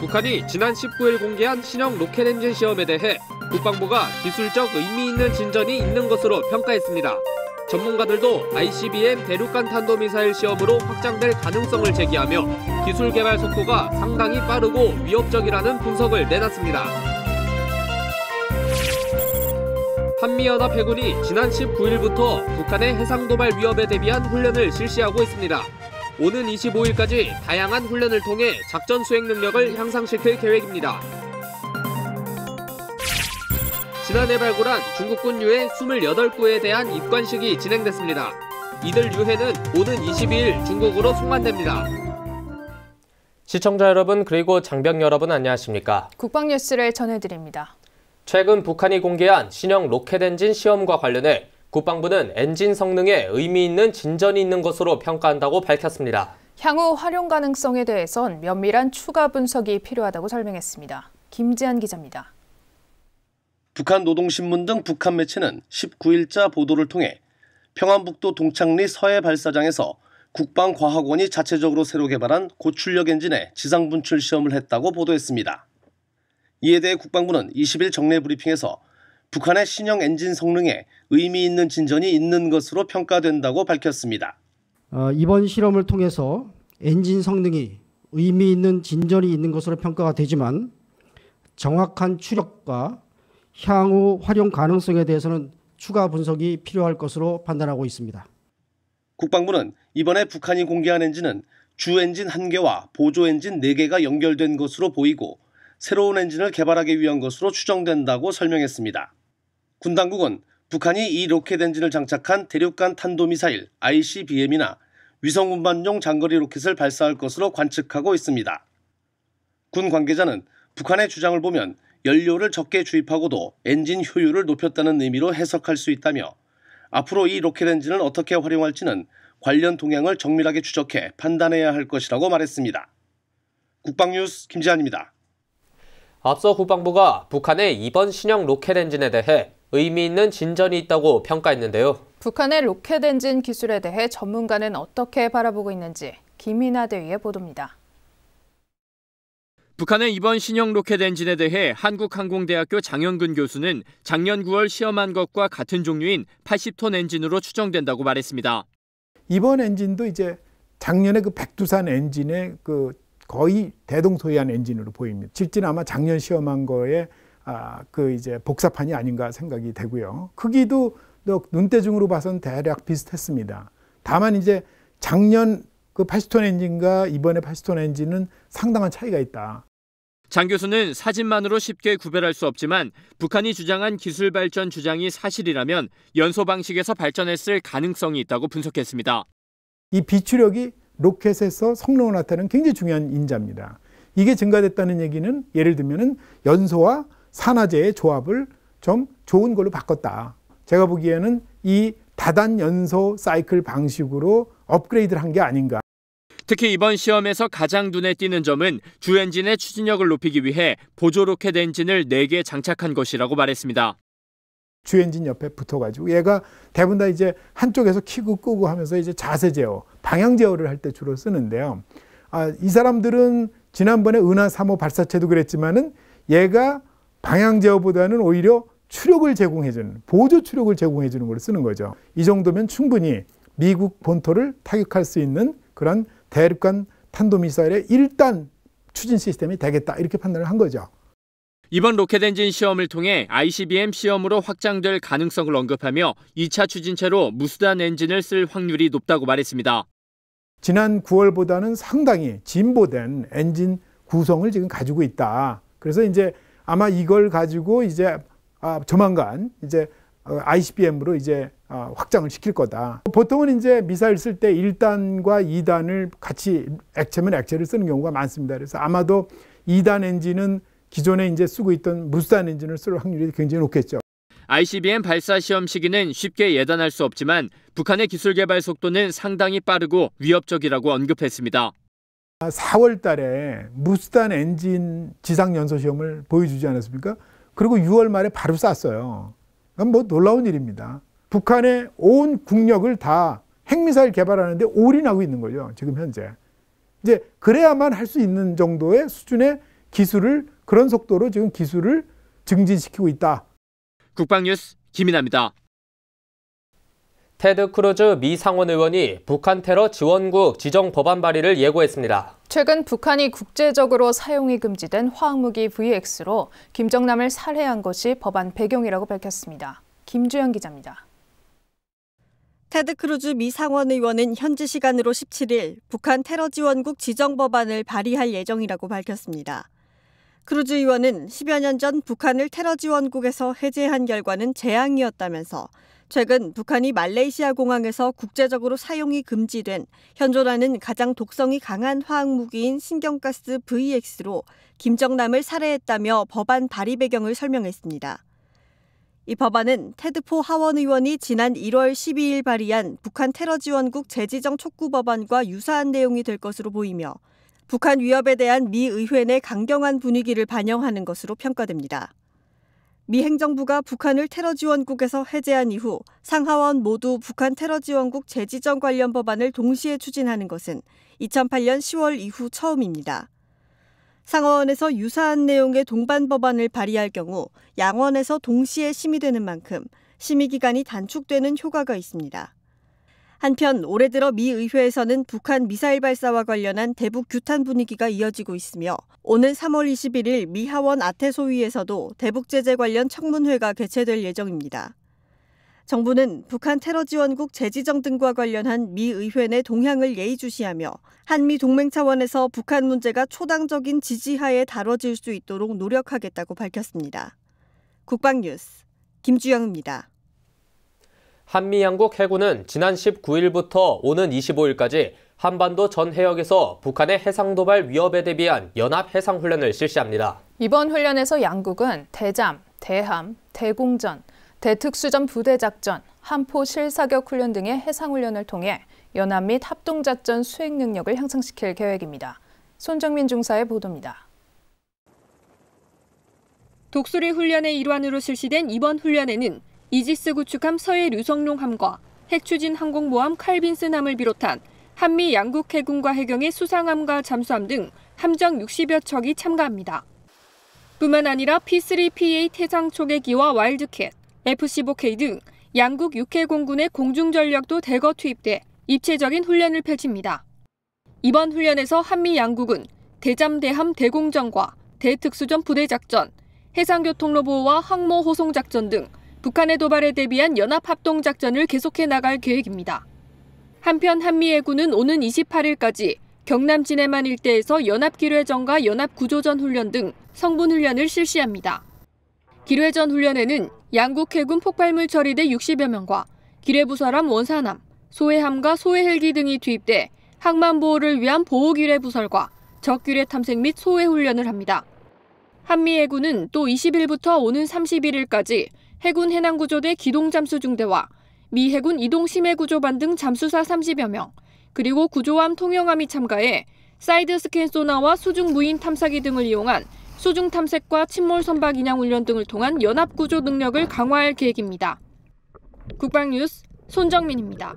북한이 지난 19일 공개한 신형 로켓 엔진 시험에 대해 국방부가 기술적 의미 있는 진전이 있는 것으로 평가했습니다. 전문가들도 ICBM 대륙간 탄도미사일 시험으로 확장될 가능성을 제기하며 기술 개발 속도가 상당히 빠르고 위협적이라는 분석을 내놨습니다. 한미연합 해군이 지난 19일부터 북한의 해상 도발 위협에 대비한 훈련을 실시하고 있습니다. 오는 25일까지 다양한 훈련을 통해 작전 수행 능력을 향상시킬 계획입니다. 지난해 발굴한 중국군 유해 28구에 대한 입관식이 진행됐습니다. 이들 유해는 오는 22일 중국으로 송환됩니다. 시청자 여러분 그리고 장병 여러분 안녕하십니까? 국방뉴스를 전해드립니다. 최근 북한이 공개한 신형 로켓 엔진 시험과 관련해 국방부는 엔진 성능에 의미 있는 진전이 있는 것으로 평가한다고 밝혔습니다. 향후 활용 가능성에 대해선 면밀한 추가 분석이 필요하다고 설명했습니다. 김재한 기자입니다. 북한 노동신문 등 북한 매체는 19일자 보도를 통해 평안북도 동창리 서해 발사장에서 국방과학원이 자체적으로 새로 개발한 고출력 엔진의 지상 분출 시험을 했다고 보도했습니다. 이에 대해 국방부는 20일 정례 브리핑에서 북한의 신형 엔진 성능에 의미 있는 진전이 있는 것으로 평가된다고 밝혔습니다. 어, 이번 실험을 통해서 엔진 성능이 의미 있는 진전이 있는 것으로 평가가 되지만 정확한 추력과 향후 활용 가능성에 대해서는 추가 분석이 필요할 것으로 판단하고 있습니다. 국방부는 이번에 북한이 공개한 엔진은 주 엔진 1개와 보조 엔진 4개가 연결된 것으로 보이고 새로운 엔진을 개발하기 위한 것으로 추정된다고 설명했습니다. 군 당국은 북한이 이 로켓 엔진을 장착한 대륙간 탄도미사일 ICBM이나 위성 운반용 장거리 로켓을 발사할 것으로 관측하고 있습니다. 군 관계자는 북한의 주장을 보면 연료를 적게 주입하고도 엔진 효율을 높였다는 의미로 해석할 수 있다며 앞으로 이 로켓 엔진을 어떻게 활용할지는 관련 동향을 정밀하게 추적해 판단해야 할 것이라고 말했습니다. 국방뉴스 김지한입니다. 앞서 국방부가 북한의 이번 신형 로켓 엔진에 대해 의미 있는 진전이 있다고 평가했는데요. 북한의 로켓 엔진 기술에 대해 전문가는 어떻게 바라보고 있는지 김인하 대위의 보도입니다. 북한의 이번 신형 로켓 엔진에 대해 한국항공대학교 장영근 교수는 작년 9월 시험한 것과 같은 종류인 80톤 엔진으로 추정된다고 말했습니다. 이번 엔진도 이제 작년에 그 백두산 엔진의 그 거의 대동소이한 엔진으로 보입니다. 실제는 아마 작년 시험한 거에 아, 그 이제 복사판이 아닌가 생각이 되고요. 크기도 눈대중으로 봐선 대략 비슷했습니다. 다만 이제 작년 그 80톤 엔진과 이번에 80톤 엔진은 상당한 차이가 있다. 장 교수는 사진만으로 쉽게 구별할 수 없지만 북한이 주장한 기술 발전 주장이 사실이라면 연소 방식에서 발전했을 가능성이 있다고 분석했습니다. 이 비추력이 로켓에서 성능을 나타내는 굉장히 중요한 인자입니다. 이게 증가됐다는 얘기는 예를 들면은 연소와 산화제의 조합을 좀 좋은 걸로 바꿨다. 제가 보기에는 이 다단 연소 사이클 방식으로 업그레이드를 한 게 아닌가. 특히 이번 시험에서 가장 눈에 띄는 점은 주엔진의 추진력을 높이기 위해 보조 로켓 엔진을 4개 장착한 것이라고 말했습니다. 주엔진 옆에 붙어가지고 얘가 대부분 다 이제 한쪽에서 키고 끄고 하면서 이제 자세 제어, 방향 제어를 할 때 주로 쓰는데요. 아, 이 사람들은 지난번에 은하 3호 발사체도 그랬지만은 얘가 방향 제어보다는 오히려 추력을 제공해주는 보조 추력을 제공해주는 걸 쓰는 거죠. 이 정도면 충분히 미국 본토를 타격할 수 있는 그런 대륙간 탄도미사일의 일단 추진 시스템이 되겠다 이렇게 판단을 한 거죠. 이번 로켓 엔진 시험을 통해 ICBM 시험으로 확장될 가능성을 언급하며 2차 추진체로 무수단 엔진을 쓸 확률이 높다고 말했습니다. 지난 9월보다는 상당히 진보된 엔진 구성을 지금 가지고 있다. 그래서 이제 아마 이걸 가지고 이제 아, 조만간 이제 ICBM으로 어, 이제 어, 확장을 시킬 거다. 보통은 이제 미사일 쓸 때 1단과 2단을 같이 액체면 액체를 쓰는 경우가 많습니다. 그래서 아마도 2단 엔진은 기존에 이제 쓰고 있던 무스한 엔진을 쓸 확률이 굉장히 높겠죠. ICBM 발사 시험 시기는 쉽게 예단할 수 없지만 북한의 기술 개발 속도는 상당히 빠르고 위협적이라고 언급했습니다. 4월 아, 달에 무스탄 엔진 지상 연소 시험을 보여주지 않았습니까? 그리고 6월 말에 바로 쐈어요. 그건 뭐 놀라운 일입니다. 북한의 온 국력을 다 핵미사일 개발하는데 올인하고 있는 거죠. 지금 현재. 이제 그래야만 할 수 있는 정도의 수준의 기술을 그런 속도로 지금 기술을 증진시키고 있다. 국방뉴스 김인아입니다. 테드 크루즈 미 상원 의원이 북한 테러 지원국 지정 법안 발의를 예고했습니다. 최근 북한이 국제적으로 사용이 금지된 화학무기 VX로 김정남을 살해한 것이 법안 배경이라고 밝혔습니다. 김주영 기자입니다. 테드 크루즈 미 상원 의원은 현지 시간으로 17일 북한 테러 지원국 지정 법안을 발의할 예정이라고 밝혔습니다. 크루즈 의원은 10여 년 전 북한을 테러 지원국에서 해제한 결과는 재앙이었다면서 최근 북한이 말레이시아 공항에서 국제적으로 사용이 금지된 현존하는 가장 독성이 강한 화학무기인 신경가스 VX로 김정남을 살해했다며 법안 발의 배경을 설명했습니다. 이 법안은 테드포 하원 의원이 지난 1월 12일 발의한 북한 테러 지원국 재지정 촉구 법안과 유사한 내용이 될 것으로 보이며 북한 위협에 대한 미 의회 내 강경한 분위기를 반영하는 것으로 평가됩니다. 미 행정부가 북한을 테러 지원국에서 해제한 이후 상하원 모두 북한 테러 지원국 재지정 관련 법안을 동시에 추진하는 것은 2008년 10월 이후 처음입니다. 상하원에서 유사한 내용의 동반 법안을 발의할 경우 양원에서 동시에 심의되는 만큼 심의 기간이 단축되는 효과가 있습니다. 한편 올해 들어 미 의회에서는 북한 미사일 발사와 관련한 대북 규탄 분위기가 이어지고 있으며 오는 3월 21일 미 하원 아태 소위에서도 대북 제재 관련 청문회가 개최될 예정입니다. 정부는 북한 테러 지원국 재지정 등과 관련한 미 의회 내 동향을 예의주시하며 한미 동맹 차원에서 북한 문제가 초당적인 지지하에 다뤄질 수 있도록 노력하겠다고 밝혔습니다. 국방뉴스 김주영입니다. 한미 양국 해군은 지난 19일부터 오는 25일까지 한반도 전 해역에서 북한의 해상 도발 위협에 대비한 연합 해상 훈련을 실시합니다. 이번 훈련에서 양국은 대잠, 대함, 대공전, 대특수전 부대작전, 한포 실사격 훈련 등의 해상 훈련을 통해 연합 및 합동작전 수행 능력을 향상시킬 계획입니다. 손정민 중사의 보도입니다. 독수리 훈련의 일환으로 실시된 이번 훈련에는 이지스 구축함 서해 류성룡함과 핵추진 항공모함 칼빈슨함을 비롯한 한미 양국 해군과 해경의 수상함과 잠수함 등 함정 60여 척이 참가합니다. 뿐만 아니라 P3PA 태상 초계기와 와일드캣, F-15K 등 양국 육해공군의 공중전력도 대거 투입돼 입체적인 훈련을 펼칩니다. 이번 훈련에서 한미 양국은 대잠대함 대공전과 대특수전 부대작전, 해상교통로 보호와 항모 호송작전 등 북한의 도발에 대비한 연합합동작전을 계속해 나갈 계획입니다. 한편 한미해군은 오는 28일까지 경남 진해만 일대에서 연합기뢰전과 연합구조전 훈련 등 성분 훈련을 실시합니다. 기뢰전 훈련에는 양국 해군 폭발물 처리대 60여 명과 기뢰부설함 원산함, 소해함과 소해헬기 등이 투입돼 항만 보호를 위한 보호기뢰 부설과 적기뢰 탐색 및 소해 훈련을 합니다. 한미 해군은 또 20일부터 오는 31일까지 해군 해남구조대 기동잠수 중대와 미 해군 이동심해구조반 등 잠수사 30여 명, 그리고 구조함 통영함이 참가해 사이드 스캔 소나와 수중 무인 탐사기 등을 이용한 수중 탐색과 침몰 선박 인양 훈련 등을 통한 연합 구조 능력을 강화할 계획입니다. 국방 뉴스 손정민입니다.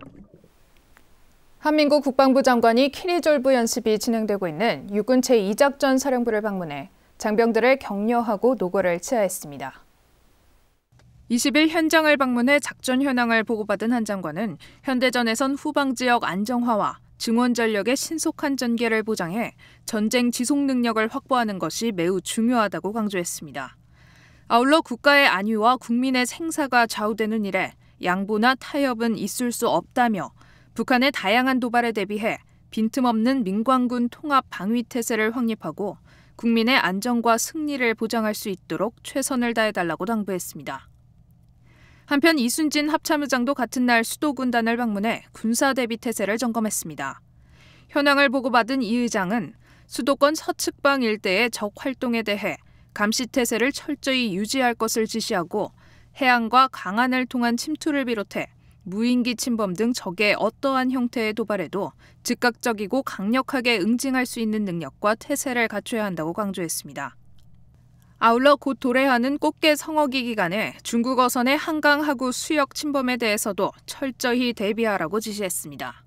한민국 국방부 장관이 키리졸브 연습이 진행되고 있는 육군 제2작전 사령부를 방문해 장병들을 격려하고 노고를 치하했습니다. 20일 현장을 방문해 작전 현황을 보고받은 한 장관은 현대전에선 후방 지역 안정화와 증원 전력의 신속한 전개를 보장해 전쟁 지속 능력을 확보하는 것이 매우 중요하다고 강조했습니다. 아울러 국가의 안위와 국민의 생사가 좌우되는 일에 양보나 타협은 있을 수 없다며 북한의 다양한 도발에 대비해 빈틈없는 민관군 통합 방위 태세를 확립하고 국민의 안전과 승리를 보장할 수 있도록 최선을 다해달라고 당부했습니다. 한편 이순진 합참의장도 같은 날 수도군단을 방문해 군사 대비 태세를 점검했습니다. 현황을 보고받은 이 의장은 수도권 서측방 일대의 적 활동에 대해 감시 태세를 철저히 유지할 것을 지시하고 해안과 강안을 통한 침투를 비롯해 무인기 침범 등 적의 어떠한 형태의 도발에도 즉각적이고 강력하게 응징할 수 있는 능력과 태세를 갖춰야 한다고 강조했습니다. 아울러 곧 도래하는 꽃게 성어기 기간에 중국어선의 한강 하구 수역 침범에 대해서도 철저히 대비하라고 지시했습니다.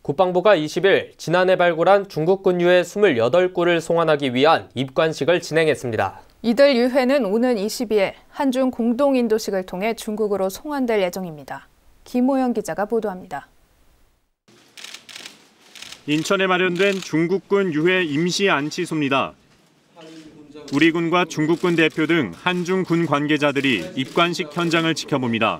국방부가 20일 지난해 발굴한 중국군 유해 28구를 송환하기 위한 입관식을 진행했습니다. 이들 유해는 오는 22일 한중 공동인도식을 통해 중국으로 송환될 예정입니다. 김호영 기자가 보도합니다. 인천에 마련된 중국군 유해 임시 안치소입니다. 우리 군과 중국군 대표 등 한중 군 관계자들이 입관식 현장을 지켜봅니다.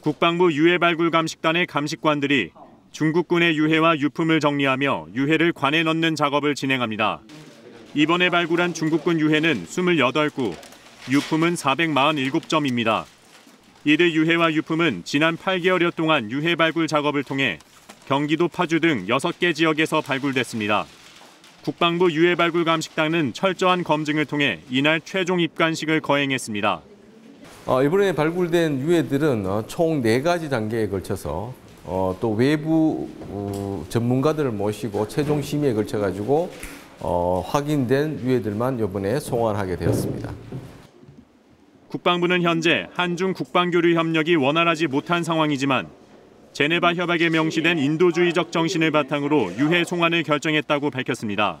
국방부 유해 발굴 감식단의 감식관들이 중국군의 유해와 유품을 정리하며 유해를 관에 넣는 작업을 진행합니다. 이번에 발굴한 중국군 유해는 28구, 유품은 447점입니다. 이들 유해와 유품은 지난 8개월여 동안 유해 발굴 작업을 통해 경기도 파주 등 6개 지역에서 발굴됐습니다. 국방부 유해발굴 감식단은 철저한 검증을 통해 이날 최종 입관식을 거행했습니다. 어, 이번에 발굴된 유해들은 어, 총 4가지 단계에 걸쳐서 어, 또 외부 전문가들을 모시고 최종 심의에 걸쳐 가지고 확인된 유해들만 이번에 송환하게 되었습니다. 국방부는 현재 한중 국방교류 협력이 원활하지 못한 상황이지만 제네바 협약에 명시된 인도주의적 정신을 바탕으로 유해 송환을 결정했다고 밝혔습니다.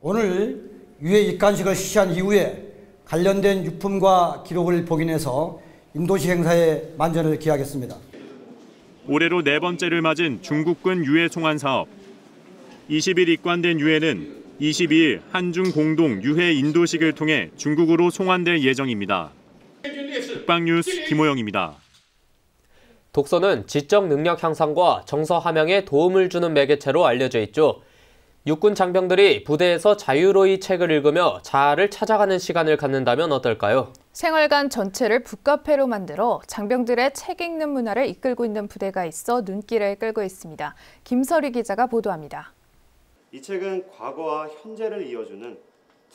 오늘 유해 입간식을 실시한 이후에 관련된 유품과 기록을 복인해서 인도시 행사에 만전을 기하겠습니다. 올해로 네 번째를 맞은 중국군 유해 송환 사업. 20일 입관된 유해는 22일 한중 공동 유해 인도식을 통해 중국으로 송환될 예정입니다. 국방뉴스 김호영입니다. 독서는 지적 능력 향상과 정서 함양에 도움을 주는 매개체로 알려져 있죠. 육군 장병들이 부대에서 자유로이 책을 읽으며 자아를 찾아가는 시간을 갖는다면 어떨까요? 생활관 전체를 북카페로 만들어 장병들의 책 읽는 문화를 이끌고 있는 부대가 있어 눈길을 끌고 있습니다. 김설희 기자가 보도합니다. 이 책은 과거와 현재를 이어주는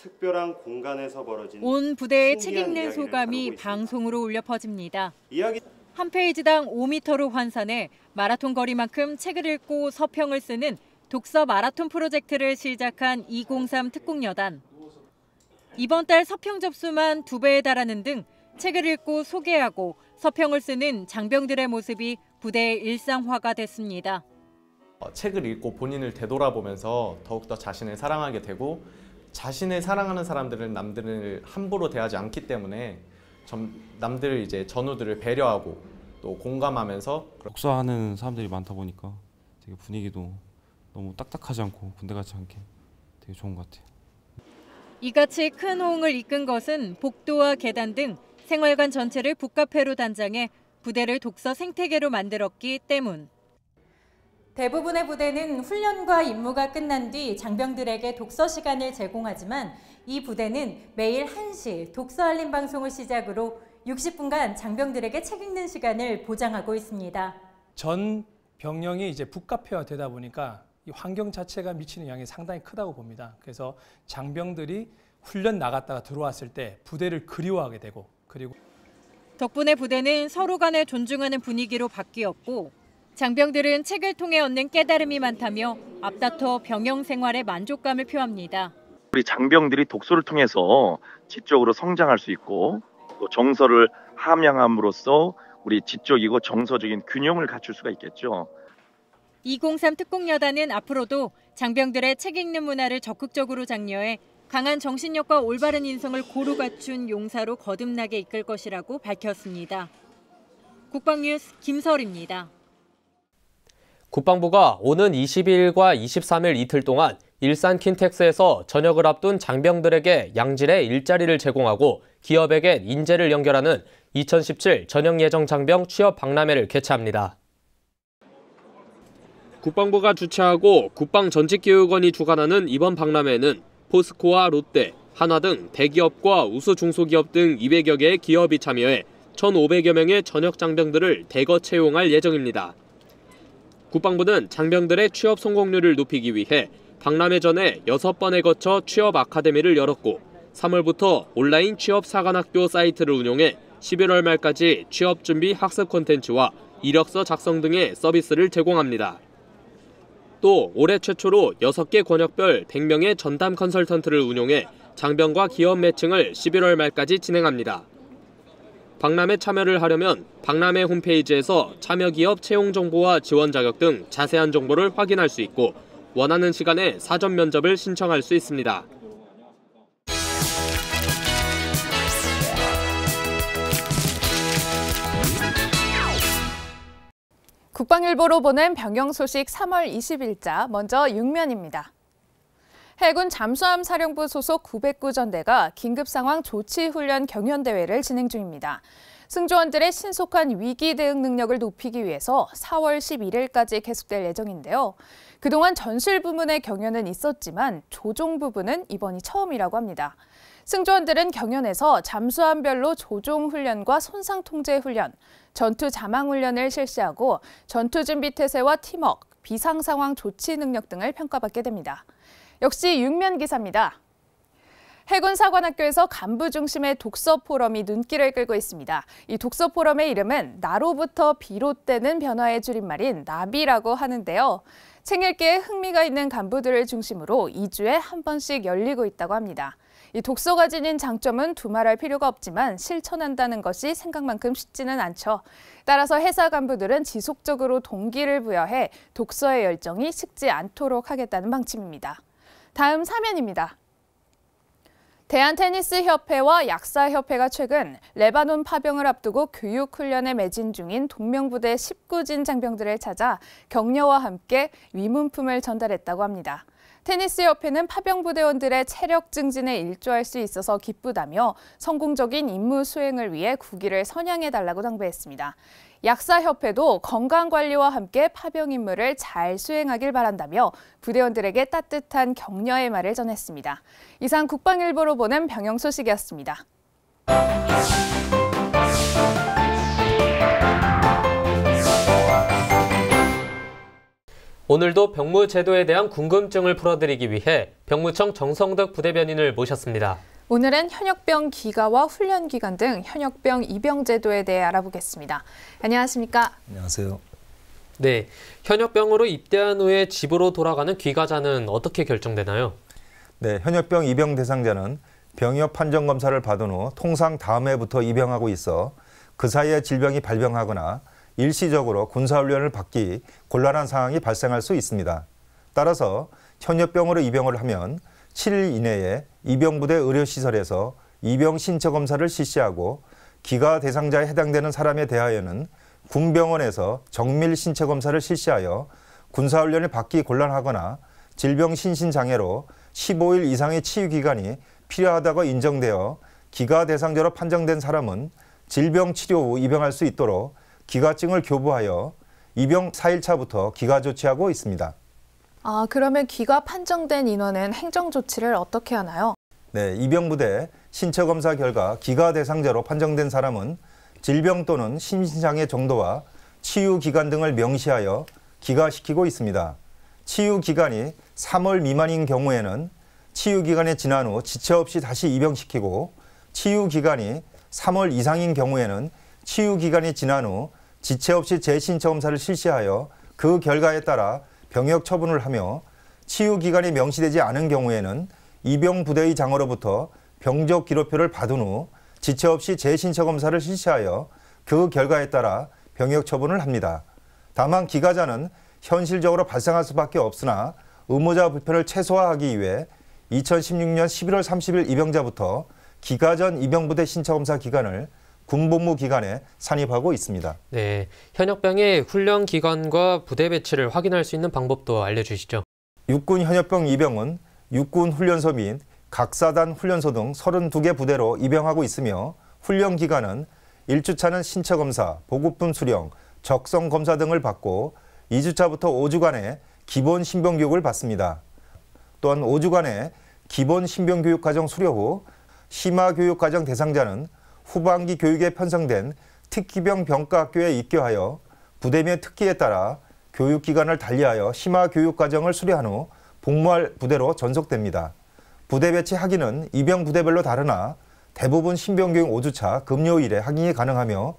특별한 공간에서 벌어진 온 부대의 책 읽는 소감이 방송으로 울려 퍼집니다. 이야기... 한 페이지당 5미터로 환산해 마라톤 거리만큼 책을 읽고 서평을 쓰는 독서 마라톤 프로젝트를 시작한 203 특공여단. 이번 달 서평 접수만 두 배에 달하는 등 책을 읽고 소개하고 서평을 쓰는 장병들의 모습이 부대의 일상화가 됐습니다. 어, 책을 읽고 본인을 되돌아보면서 더욱더 자신을 사랑하게 되고 자신을 사랑하는 사람들은 남들을 함부로 대하지 않기 때문에 남들 이제 전우들을 배려하고 또 공감하면서 복수하는 사람들이 많다 보니까 되게 분위기도 너무 딱딱하지 않고 군대 같지 않게 되게 좋은 것 같아요. 이같이 큰 호응을 이끈 것은 복도와 계단 등 생활관 전체를 북카페로 단장해 부대를 독서 생태계로 만들었기 때문. 대부분의 부대는 훈련과 임무가 끝난 뒤 장병들에게 독서 시간을 제공하지만 이 부대는 매일 1시 독서 알림 방송을 시작으로 60분간 장병들에게 책 읽는 시간을 보장하고 있습니다. 전 병영이 이제 북카페화 되다 보니까 환경 자체가 미치는 영향이 상당히 크다고 봅니다. 그래서 장병들이 훈련 나갔다가 들어왔을 때 부대를 그리워하게 되고 그리고 덕분에 부대는 서로 간에 존중하는 분위기로 바뀌었고 장병들은 책을 통해 얻는 깨달음이 많다며 앞다퉈 병영 생활의 만족감을 표합니다. 우리 장병들이 독소를 통해서 지적으로 성장할 수 있고 또 정서를 함양함으로써 우리 지적이고 정서적인 균형을 갖출 수가 있겠죠. 203 특공여단은 앞으로도 장병들의 책 읽는 문화를 적극적으로 장려해 강한 정신력과 올바른 인성을 고루 갖춘 용사로 거듭나게 이끌 것이라고 밝혔습니다. 국방뉴스 김설입니다. 국방부가 오는 2 0일과 23일 이틀 동안 일산 킨텍스에서 전역을 앞둔 장병들에게 양질의 일자리를 제공하고 기업에게 인재를 연결하는 2017 전역 예정 장병 취업 박람회를 개최합니다. 국방부가 주최하고 국방전직교육원이 주관하는 이번 박람회는 포스코와 롯데, 한화 등 대기업과 우수 중소기업 등 200여 개의 기업이 참여해 1,500여 명의 전역 장병들을 대거 채용할 예정입니다. 국방부는 장병들의 취업 성공률을 높이기 위해 박람회전에 여섯 번에 거쳐 취업 아카데미를 열었고 3월부터 온라인 취업 사관학교 사이트를 운영해 11월 말까지 취업 준비 학습 콘텐츠와 이력서 작성 등의 서비스를 제공합니다. 또 올해 최초로 6개 권역별 100명의 전담 컨설턴트를 운용해 장병과 기업 매칭을 11월 말까지 진행합니다. 박람회 참여를 하려면 박람회 홈페이지에서 참여 기업 채용 정보와 지원 자격 등 자세한 정보를 확인할 수 있고 원하는 시간에 사전 면접을 신청할 수 있습니다. 국방일보로 보낸 병영 소식 3월 20일자 먼저 육면입니다. 해군 잠수함 사령부 소속 909전대가 긴급 상황 조치 훈련 경연 대회를 진행 중입니다. 승조원들의 신속한 위기 대응 능력을 높이기 위해서 4월 11일까지 계속될 예정인데요. 그동안 전술 부문의 경연은 있었지만 조종 부분은 이번이 처음이라고 합니다. 승조원들은 경연에서 잠수함별로 조종 훈련과 손상 통제 훈련, 전투 자망 훈련을 실시하고 전투 준비 태세와 팀워크, 비상 상황 조치 능력 등을 평가받게 됩니다. 역시 육면 기사입니다. 해군사관학교에서 간부 중심의 독서 포럼이 눈길을 끌고 있습니다. 이 독서 포럼의 이름은 나로부터 비롯되는 변화의 줄임말인 나비라고 하는데요. 책 읽기에 흥미가 있는 간부들을 중심으로 2주에 한 번씩 열리고 있다고 합니다. 이 독서가 지닌 장점은 두말할 필요가 없지만 실천한다는 것이 생각만큼 쉽지는 않죠. 따라서 회사 간부들은 지속적으로 동기를 부여해 독서의 열정이 식지 않도록 하겠다는 방침입니다. 다음 사면입니다. 대한테니스협회와 약사협회가 최근 레바논 파병을 앞두고 교육훈련에 매진 중인 동명부대 19진 장병들을 찾아 격려와 함께 위문품을 전달했다고 합니다. 테니스협회는 파병부대원들의 체력 증진에 일조할 수 있어서 기쁘다며 성공적인 임무 수행을 위해 국기를 선양해달라고 당부했습니다. 약사협회도 건강관리와 함께 파병임무를 잘 수행하길 바란다며 부대원들에게 따뜻한 격려의 말을 전했습니다. 이상 국방일보로 보는 병영 소식이었습니다. 오늘도 병무 제도에 대한 궁금증을 풀어드리기 위해 병무청 정성덕 부대변인을 모셨습니다. 오늘은 현역병 기가와 훈련 기간 등 현역병 입영 제도에 대해 알아보겠습니다. 안녕하십니까? 안녕하세요. 네, 현역병으로 입대한 후에 집으로 돌아가는 귀가자는 어떻게 결정되나요? 네, 현역병 입영 대상자는 병역 판정 검사를 받은 후 통상 다음 해부터 입영하고 있어 그 사이에 질병이 발병하거나 일시적으로 군사훈련을 받기 곤란한 상황이 발생할 수 있습니다. 따라서 현역병으로 입영을 하면 7일 이내에 입영부대 의료시설에서 입영 신체 검사를 실시하고 기가 대상자에 해당되는 사람에 대하여는 군병원에서 정밀 신체 검사를 실시하여 군사훈련을 받기 곤란하거나 질병 신신장애로 15일 이상의 치유기간이 필요하다고 인정되어 기가 대상자로 판정된 사람은 질병 치료 후 입영할 수 있도록 기가증을 교부하여 입영 4일차부터 기가 조치하고 있습니다. 아, 그러면 귀가 판정된 인원은 행정 조치를 어떻게 하나요? 네, 입영부대 신체 검사 결과 귀가 대상자로 판정된 사람은 질병 또는 심신장애 정도와 치유 기간 등을 명시하여 기가시키고 있습니다. 치유 기간이 3월 미만인 경우에는 치유 기간이 지난 후 지체 없이 다시 입영시키고 치유 기간이 3월 이상인 경우에는 치유 기간이 지난 후 지체 없이 재신체 검사를 실시하여 그 결과에 따라 병역 처분을 하며 치유 기간이 명시되지 않은 경우에는 이병 부대의 장으로부터 병적 기록표를 받은 후 지체 없이 재신청 검사를 실시하여 그 결과에 따라 병역 처분을 합니다. 다만 기가자는 현실적으로 발생할 수밖에 없으나 의무자 불편을 최소화하기 위해 2016년 11월 30일 입영자부터 기가전 입영부대 신청검사 기간을 군복무 기간에 산입하고 있습니다. 네, 현역병의 훈련 기간과 부대 배치를 확인할 수 있는 방법도 알려주시죠. 육군 현역병 입영은 육군 훈련소 및 각사단 훈련소 등 32개 부대로 입영하고 있으며 훈련 기간은 1주차는 신체 검사, 보급품 수령, 적성 검사 등을 받고 2주차부터 5주간의 기본 신병 교육을 받습니다. 또한 5주간의 기본 신병 교육 과정 수료 후 심화 교육 과정 대상자는 후반기 교육에 편성된 특기병 병과학교에 입교하여 부대면 특기에 따라 교육기간을 달리하여 심화 교육 과정을 수료한 후 복무할 부대로 전속됩니다. 부대 배치 학위는 입영 부대별로 다르나 대부분 신병교육 5주차 금요일에 학위이 가능하며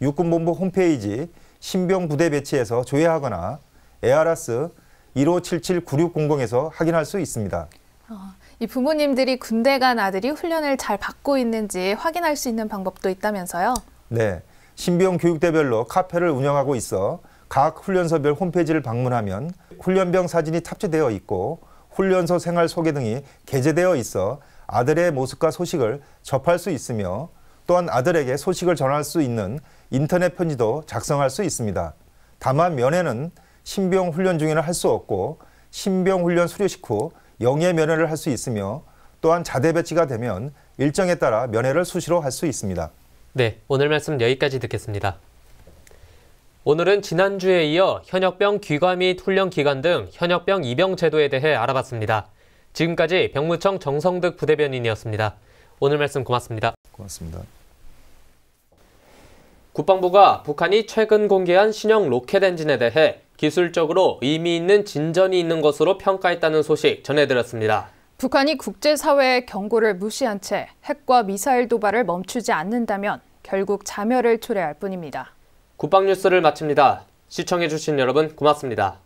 육군본부 홈페이지 신병부대 배치에서 조회하거나 에아라스 1577-9600에서 확인할 수 있습니다. 어. 이 부모님들이 군대 간 아들이 훈련을 잘 받고 있는지 확인할 수 있는 방법도 있다면서요? 네. 신병 교육대별로 카페를 운영하고 있어 각 훈련서별 홈페이지를 방문하면 훈련병 사진이 탑재되어 있고 훈련소 생활 소개 등이 게재되어 있어 아들의 모습과 소식을 접할 수 있으며 또한 아들에게 소식을 전할 수 있는 인터넷 편지도 작성할 수 있습니다. 다만 면회는 신병 훈련 중에는 할 수 없고 신병 훈련 수료식 후 영예 면회를 할 수 있으며 또한 자대 배치가 되면 일정에 따라 면회를 수시로 할 수 있습니다. 네, 오늘 말씀 여기까지 듣겠습니다. 오늘은 지난주에 이어 현역병 귀가 및 훈련 기간 등 현역병 입영 제도에 대해 알아봤습니다. 지금까지 병무청 정성득 부대변인이었습니다. 오늘 말씀 고맙습니다. 고맙습니다. 국방부가 북한이 최근 공개한 신형 로켓 엔진에 대해 기술적으로 의미 있는 진전이 있는 것으로 평가했다는 소식 전해드렸습니다. 북한이 국제사회의 경고를 무시한 채 핵과 미사일 도발을 멈추지 않는다면 결국 자멸을 초래할 뿐입니다. 국방뉴스를 마칩니다. 시청해주신 여러분 고맙습니다.